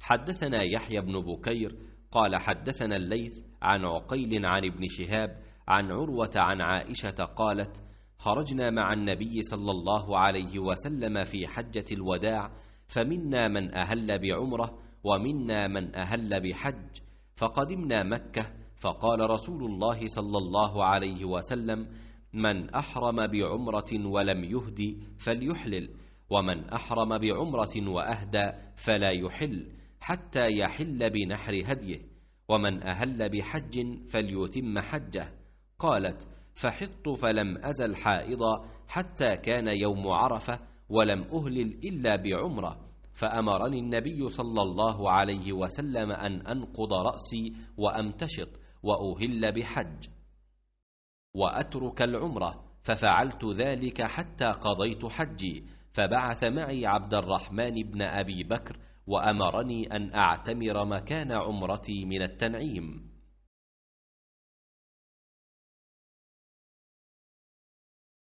حدثنا يحيى بن بكير قال حدثنا الليث عن عقيل عن ابن شهاب عن عروة عن عائشة قالت خرجنا مع النبي صلى الله عليه وسلم في حجة الوداع فمنا من أهل بعمرة ومنا من أهل بحج فقدمنا مكة فقال رسول الله صلى الله عليه وسلم من أحرم بعمرة ولم يهدي فليحلل ومن أحرم بعمرة وأهدى فلا يحل حتى يحل بنحر هديه ومن أهل بحج فليتم حجه قالت فحط فلم أزل حائضا حتى كان يوم عرفة ولم أهلل إلا بعمرة فأمرني النبي صلى الله عليه وسلم أن أنقض رأسي وأمتشط وأهل بحج وأترك العمرة ففعلت ذلك حتى قضيت حجي فبعث معي عبد الرحمن بن أبي بكر وأمرني أن أعتمر مكان عمرتي من التنعيم